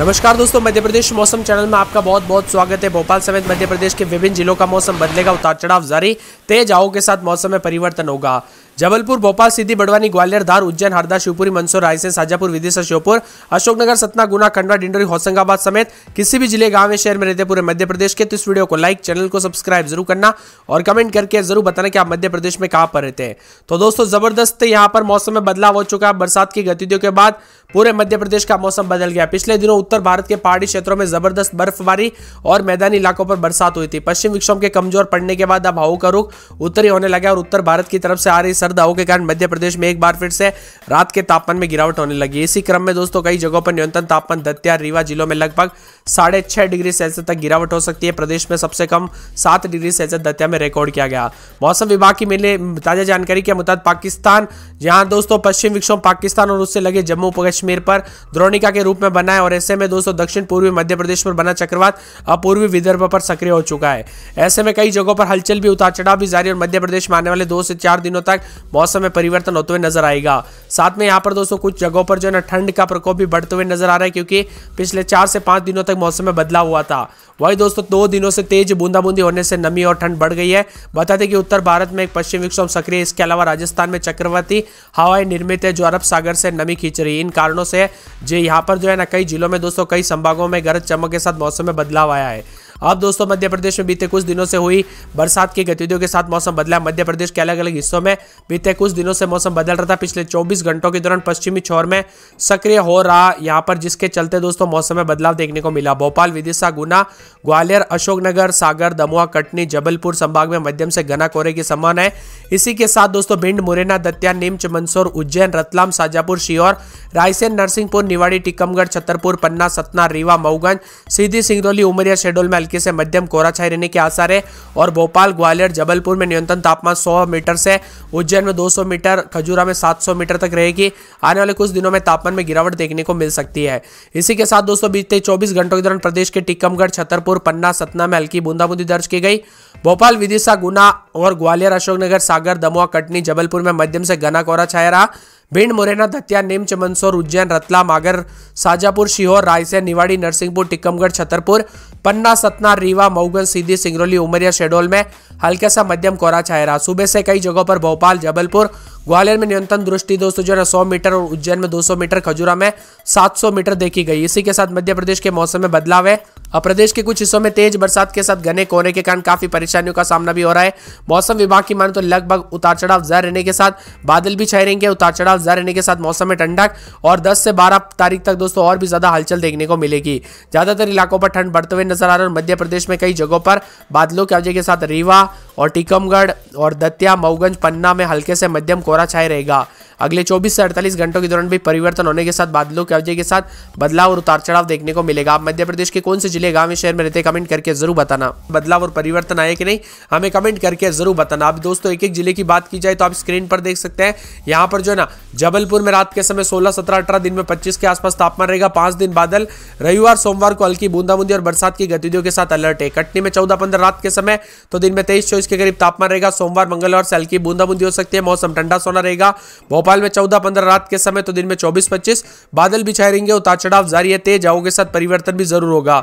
नमस्कार दोस्तों मध्य प्रदेश मौसम चैनल में आपका बहुत बहुत स्वागत है भोपाल समेत मध्य प्रदेश के विभिन्न जिलों का मौसम बदलेगा उतार चढ़ाव जारी तेज हवाओं के साथ मौसम में परिवर्तन होगा जबलपुर भोपाल सीधी बड़वानी ग्वालियर धार उज्जैन हरदा शिवपुरी मंदसौर रायसेन साजापुर विदिशा श्योपुर अशोकनगर सतना गुना खंडवा डिंडोरी होशंगाबाद समेत किसी भी जिले गांव में शहर में रहते पूरे मध्य प्रदेश के तो इस वीडियो को लाइक चैनल को सब्सक्राइब जरूर करना और कमेंट करके जरूर बताना कि आप मध्य प्रदेश में कहाँ पर रहते हैं तो दोस्तों जबरदस्त यहाँ पर मौसम में बदलाव हो चुका है बरसात की गतिविधियों के बाद पूरे मध्य प्रदेश का मौसम बदल गया पिछले दिनों उत्तर भारत के पहाड़ी क्षेत्रों में जबरदस्त बर्फबारी और मैदानी इलाकों पर बरसात हुई थी पश्चिम विक्षोभ के कमजोर पड़ने के बाद अब हाउ का रुख उत्तरी होने लगा और उत्तर भारत की तरफ से आ रही सर्द हवा के कारण मध्य प्रदेश में एक बार फिर से रात के तापमान में गिरावट होने लगी इसी क्रम में दोस्तों कई जगहों पर न्यूनतम तापमान दतिया रीवा जिलों में लगभग साढ़े छह डिग्री सेल्सियस तक गिरावट हो सकती है प्रदेश में सबसे कम सात डिग्री सेल्सियस दतिया में रिकॉर्ड किया गया मौसम विभाग की मिले ताजा जानकारी के मुताबिक पाकिस्तान जहां दोस्तों पश्चिम विक्षोभ पाकिस्तान और उससे लगे जम्मू कश्मीर पर द्रोणिका के रूप में बना है और ऐसे में दोस्तों दक्षिण पूर्वी मध्य प्रदेश पर बना चक्रवात अब पूर्वी विदर्भ पर सक्रिय हो चुका है ऐसे में कई जगहों पर हलचल भी उतार चढ़ाव भी जारी और मध्य प्रदेश में आने वाले दो से चार दिनों तक मौसम में परिवर्तन होते हुए नजर आएगा साथ में यहाँ पर दोस्तों कुछ जगहों पर जो है ना ठंड का प्रकोप भी बढ़ते हुए नजर आ रहा है क्योंकि पिछले चार से पांच दिनों तक मौसम में बदलाव हुआ था वही दोस्तों दो दिनों से तेज बूंदाबूंदी होने से नमी और ठंड बढ़ गई है बता दें कि उत्तर भारत में एक पश्चिम विक्षोभ सक्रिय इसके अलावा राजस्थान में चक्रवर्ती हवाएं निर्मित है जो अरब सागर से नमी खींच रही है इन कारणों से जो यहाँ पर जो है ना कई जिलों में दोस्तों कई संभागों में गरज चमक के साथ मौसम में बदलाव आया है अब दोस्तों मध्य प्रदेश में बीते कुछ दिनों से हुई बरसात की गतिविधियों के साथ मौसम बदला मध्य प्रदेश के अलग अलग हिस्सों में बीते कुछ दिनों से मौसम बदल रहा था पिछले चौबीस घंटों के दौरान पश्चिमी छोर में सक्रिय हो रहा यहाँ पर जिसके चलते दोस्तों मौसम में बदलाव देखने को मिला भोपाल विदिशा गुना ग्वालियर अशोकनगर सागर दमुआ कटनी जबलपुर संभाग में मध्यम से घना कोहरे की संभावना है इसी के साथ दोस्तों भिंड मुरैना दतिया नीमच मंदसौर उज्जैन रतलाम शाजापुर शिहोर रायसेन नरसिंहपुर निवाड़ी टीकमगढ़ छतरपुर पन्ना सतना रीवा मऊगंज सीधी सिंगरौली उमरिया शेडोल में हल्के से मध्यम कोहरा छाए रहने के आसार है और भोपाल ग्वालियर जबलपुर में न्यूनतम तापमान सौ मीटर से उज्जैन में 200 मीटर खजूरा में 700 मीटर तक रहेगी आने वाले कुछ दिनों में तापमान में गिरावट देखने को मिल सकती है इसी के साथ दोस्तों बीते चौबीस घंटों के दौरान प्रदेश के टीकमगढ़ छतरपुर पन्ना सतना में हल्की बूंदाबूंदी दर्ज की गई भोपाल विदिशा गुना और ग्वालियर अशोकनगर सागर दमोह कटनी जबलपुर में मध्यम से घना कोहरा छाया रहा भिंड मुरैना दतिया नीमच मंदसौर उज्जैन रतलाम आगर साजापुर शिहोर रायसेन निवाड़ी नरसिंहपुर टिकमगढ़ छतरपुर पन्ना सतना रीवा मऊगन सीधी सिंगरौली उमरिया शेडोल में हल्का सा मध्यम कोहरा छाया रहा सुबह से कई जगहों पर भोपाल जबलपुर ग्वालियर में न्यूनतम दृष्टि दो सौ मीटर और उज्जैन में दो मीटर खजुरा में सात मीटर देखी गई इसी के साथ मध्य प्रदेश के मौसम में बदलाव है अब प्रदेश के कुछ हिस्सों में तेज बरसात के साथ घने कोहरे के कारण काफी परेशानियों का सामना भी हो रहा है मौसम विभाग की माने तो लगभग उतार चढ़ाव जर रहने के साथ बादल भी छाए रहेंगे उतार चढ़ाव जर रहने के साथ मौसम में ठंडक और 10 से 12 तारीख तक दोस्तों और भी ज्यादा हलचल देखने को मिलेगी ज्यादातर इलाकों पर ठंड बढ़ते हुए नजर आ रहा है मध्य प्रदेश में कई जगहों पर बादलों की वजह के साथ रीवा और टीकमगढ़ और दतिया मऊगंज पन्ना में हल्के से मध्यम कोहरा छाए रहेगा अगले 24 से 48 घंटों के दौरान भी परिवर्तन होने के साथ बादलों के अवजय के साथ बदलाव और उतार चढ़ाव देखने को मिलेगा आप मध्य प्रदेश के कौन से जिले गांव शहर में रहते कमेंट करके जरूर बताना बदलाव और परिवर्तन आए कि नहीं हमें कमेंट करके जरूर बताना आप दोस्तों एक एक जिले की बात की जाए तो आप स्क्रीन पर देख सकते हैं यहाँ पर जो है ना जबलपुर में रात के समय सोलह सत्रह अठारह दिन में पच्चीस के आसपास तापमान रहेगा पांच दिन बादल रविवार सोमवार को हल्की बूंदाबूंदी और बरसात की गतिविधियों के साथ अलर्ट है कटनी में चौदह पंद्रह रात के समय तो दिन में तेईस चौबीस के करीब तापमान रहेगा सोमवार मंगलवार से हल्की बूंदाबूंदी हो सकती है मौसम ठंडा सोना रहेगा भोपाल भोपाल में चौदह पंद्रह रात के समय तो दिन में चौबीस पच्चीस बादल भी छाए रहेंगे उतार चढ़ाव जारी है तेज हवाओं के साथ परिवर्तन भी जरूर होगा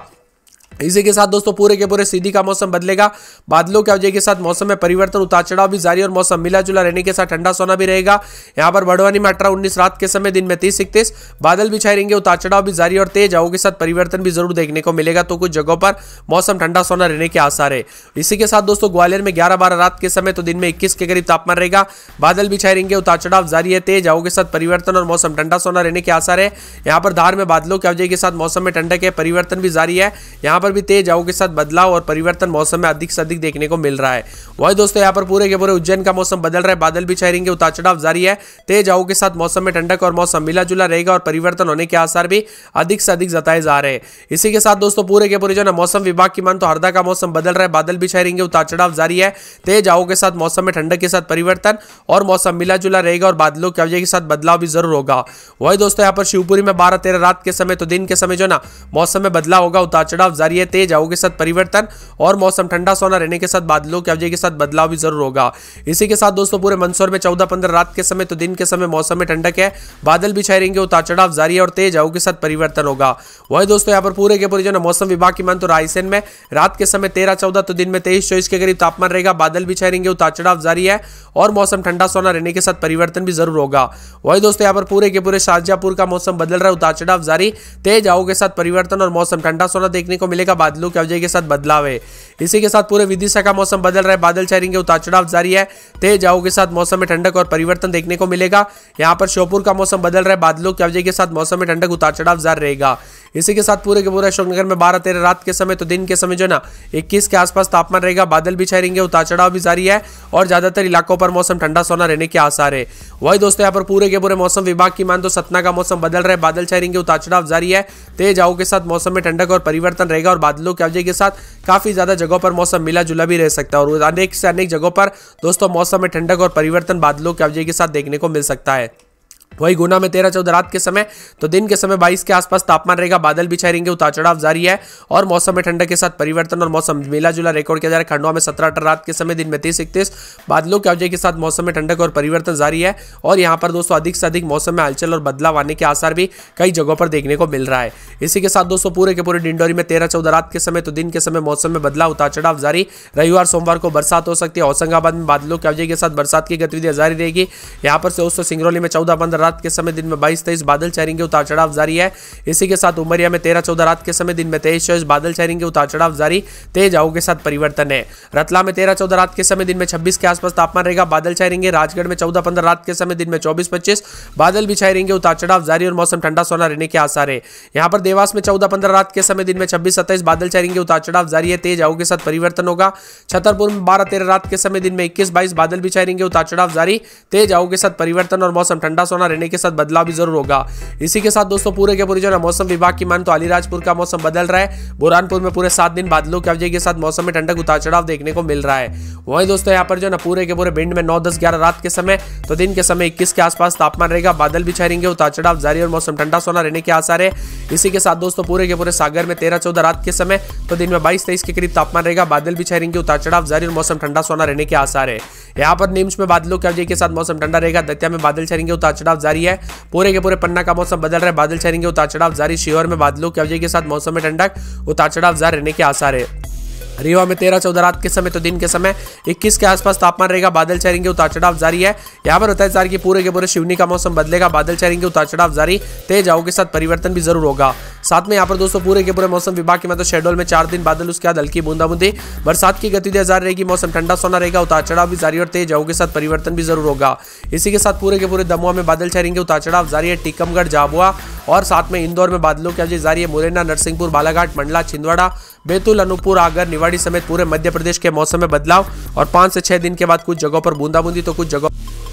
इसी के साथ दोस्तों पूरे के पूरे सीधी का मौसम बदलेगा बादलों के अवजय के साथ मौसम में परिवर्तन उतार चढ़ाव भी जारी और मौसम मिला जुला रहने के साथ ठंडा सोना भी रहेगा यहाँ पर बड़वानी में अठारह उन्नीस रात के समय दिन में तीस इकतीस बादल भी छाए रहेंगे उतार चढ़ाव भी जारी और तेज हवों के साथ परिवर्तन भी जरूर देखने को मिलेगा तो कुछ जगहों पर मौसम ठंडा सोना रहने के आसार है इसी के साथ दोस्तों ग्वालियर में ग्यारह बारह रात के समय तो दिन में इक्कीस के करीब तापमान रहेगा बादल भी छाए रहेंगे उतार चढ़ाव जारी है तेज हवों के साथ परिवर्तन और मौसम ठंडा सोना रहने के आसार है यहाँ पर धार में बादलों के अवजय के साथ मौसम में ठंडक है परिवर्तन भी जारी है यहाँ पर भी तेज हवा के साथ बदलाव और परिवर्तन मौसम में अधिक से अधिक देखने को मिल रहा है वही दोस्तों यहाँ पर पूरे के पूरे उज्जैन का मौसम बदल रहा है बादल भी छाए रहेंगे उतार चढ़ाव जारी है तेज हवा के साथ मौसम में ठंडक और मौसम मिला जुला रहेगा और परिवर्तन होने के आसार भी अधिक से अधिक जताए जा रहे हैं इसी के साथ दोस्तों पूरे के पूरे जो ना मौसम विभाग की मान तो हरदा का मौसम बदल रहा है बादल भी छाए रहेंगे उतार चढ़ाव जारी है तेज हवा के साथ मौसम में ठंडक के साथ परिवर्तन और मौसम मिला जुला रहेगा और बादलों की वजह के साथ बदलाव भी जरूर होगा वही दोस्तों यहाँ पर शिवपुरी में बारह तेरह रात के समय तो दिन के समय जो ना मौसम में बदलाव होगा उतार चढ़ाव जारी है तेज हवाओं के साथ परिवर्तन और मौसम ठंडा सोना रहने के साथ बादलों के अवजय के साथ बदलाव भी जरूर होगा इसी के साथ दोस्तों पूरे मंदसौर में चौदह पंद्रह रात के समय तो दिन के समय मौसम में ठंडक है बादल भी छाए रहेंगे उतार चढ़ाव जारी है और तेज हवाओं के साथ परिवर्तन होगा वही दोस्तों यहाँ पर पूरे के पूरे जो मौसम विभाग की मान तो रायसेन में रात के समय तेरह चौदह तो दिन में तेईस चौबीस के करीब तापमान रहेगा बादल भी छाए रहेंगे उतार चढ़ाव जारी है और मौसम ठंडा सोना रहने के साथ परिवर्तन भी जरूर होगा वही दोस्तों यहाँ पर पूरे के पूरे शाहजहापुर का मौसम बदल रहा है उतार चढ़ाव जारी तेज हवाओं के साथ परिवर्तन और मौसम ठंडा सोना देखने को मिलेगा बादलों की अवजय के साथ बदलाव है इसी के साथ पूरे विदिशा का मौसम बदल रहा है बादल छाएंगे रहेंगे उतार चढ़ाव जारी है तेज हवाओं के साथ मौसम में ठंडक और परिवर्तन देखने को मिलेगा यहाँ पर श्योपुर का मौसम बदल रहा है बादलों की अवजय के साथ मौसम में ठंडक उतार चढ़ाव जारी रहेगा इसी के साथ पूरे के पूरे अशोकनगर में बारह तेरह रात के समय तो दिन के समय जो ना इक्कीस के आसपास तापमान रहेगा बादल भी रहेंगे उतार चढ़ाव भी जारी है और ज्यादातर इलाकों पर मौसम ठंडा सोना रहने के आसार है वही दोस्तों यहाँ पर पूरे के पूरे मौसम विभाग की मान तो सतना का मौसम बदल रहा है बादल रहेंगे उतार चढ़ाव जारी है तेज हवाओं के साथ मौसम में ठंडक और परिवर्तन रहेगा रहेगा और बादलों की आवाजाही के साथ काफ़ी ज़्यादा जगहों पर मौसम मिला जुला भी रह सकता है और अनेक से अनेक जगहों पर दोस्तों मौसम में ठंडक और परिवर्तन बादलों की आवाजाही के साथ देखने को मिल सकता है वही गुना में तेरह चौदह रात के समय तो दिन के समय बाईस के आसपास तापमान रहेगा बादल भी छाए रहेंगे उतार चढ़ाव जारी है और मौसम में ठंडक के साथ परिवर्तन और मौसम मिला जुला रिकॉर्ड किया जा रहा है खंडवा में सत्रह अठारह रात के समय दिन में तीस इकतीस बादलों के अवजय के साथ मौसम में ठंडक और परिवर्तन जारी है और यहाँ पर दोस्तों अधिक से अधिक मौसम में हलचल और बदलाव आने के आसार भी कई जगहों पर देखने को मिल रहा है इसी के साथ दोस्तों पूरे के पूरे डिंडोरी में तेरह चौदह रात के समय तो दिन के समय मौसम में बदलाव उतार चढ़ाव जारी रविवार सोमवार को बरसात हो सकती है होशंगाबाद में बादलों के अवजय के साथ बरसात की गतिविधियां जारी रहेगी यहाँ पर दोस्तों सिंगरौली में चौदह पंद्रह रात के समय दिन में बाईस तेईस बादल छाएंगे उतार चढ़ाव जारी है इसी के साथ उमरिया में तेरह चौदह रात के समय दिन में तेईस चौबीस बादल छाएंगे उतार चढ़ाव जारी तेज हवाओं के साथ परिवर्तन है रतला में तेरह चौदह रात के समय दिन में छब्बीस के आसपास तापमान रहेगा बादल छाएंगे राजगढ़ में चौदह पंद्रह रात के समय दिन में चौबीस पच्चीस बादल भी छाए रहेंगे उतार चढ़ाव जारी और मौसम ठंडा सोना रहने के आसार है यहाँ पर देवास में चौदह पंद्रह रात के समय दिन में छब्बीस सत्ताईस बादल छाएंगे उतार चढ़ाव जारी है तेज हवाओं के साथ परिवर्तन होगा छतरपुर में बारह तेरह रात के समय दिन में इक्कीस बाईस बादल भी छाएंगे उतार चढ़ाव जारी तेज हवाओं के साथ परिवर्तन और मौसम ठंडा सोना संभावना रहने के साथ बदलाव भी जरूर होगा इसी के साथ दोस्तों पूरे के पूरे जो है मौसम विभाग की मान तो अलीराजपुर का मौसम बदल रहा है बुरानपुर में पूरे सात दिन बादलों की अवजय के साथ मौसम में ठंडक उतार चढ़ाव देखने को मिल रहा है वही दोस्तों यहाँ पर जो है ना पूरे के पूरे भिंड में नौ दस ग्यारह रात के समय तो दिन के समय इक्कीस के आसपास तापमान रहेगा बादल भी छाएंगे उतार चढ़ाव जारी और मौसम ठंडा सोना रहने के आसार है इसी के साथ दोस्तों पूरे के पूरे सागर में तेरह चौदह रात के समय तो दिन में बाईस तेईस के करीब तापमान रहेगा बादल भी छाएंगे उतार चढ़ाव जारी और मौसम ठंडा सोना रहने के आसार है यहाँ पर नीम्स में बादलों के अवजय के साथ मौसम ठंडा रहेगा दत्या में बादल छाएंगे उतार चढ़ाव चढ़ाव जारी है पूरे के पूरे पन्ना का मौसम बदल रहा है बादल छहरेंगे उतार चढ़ाव जारी शिवर में बादलों की अवजय के साथ मौसम में ठंडक उतार चढ़ाव जारी रहने के आसार है रीवा में तेरह चौदह रात के समय तो दिन के समय 21 के आसपास तापमान रहेगा बादल छहरेंगे उतार चढ़ाव जारी है यहाँ पर होता है चार की पूरे के पूरे शिवनी का मौसम बदलेगा बादल छहरेंगे उतार चढ़ाव जारी तेज हवाओं के साथ परिवर्तन भी जरूर होगा साथ में यहाँ पर दोस्तों पूरे के पूरे मौसम विभाग के मतलब शेड्यूल में चार दिन बादल उसके बाद हल्की बूंदाबूंदी बरसात की गतिविधियां जारी रहेगी मौसम ठंडा सोना रहेगा उतार चढ़ाव भी जारी और तेज हवा के साथ परिवर्तन भी जरूर होगा इसी के साथ पूरे के पूरे दमुआ में बादल छाएंगे उतार चढ़ाव जारी है टीकमगढ़ जाबुआ और साथ में इंदौर में बादलों की अवधि जारी है मुरैना नरसिंहपुर बालाघाट मंडला छिंदवाड़ा बैतूल अनूपपुर आगर निवाड़ी समेत पूरे मध्य प्रदेश के मौसम में बदलाव और पांच से छह दिन के बाद कुछ जगहों पर बूंदाबूंदी तो कुछ जगह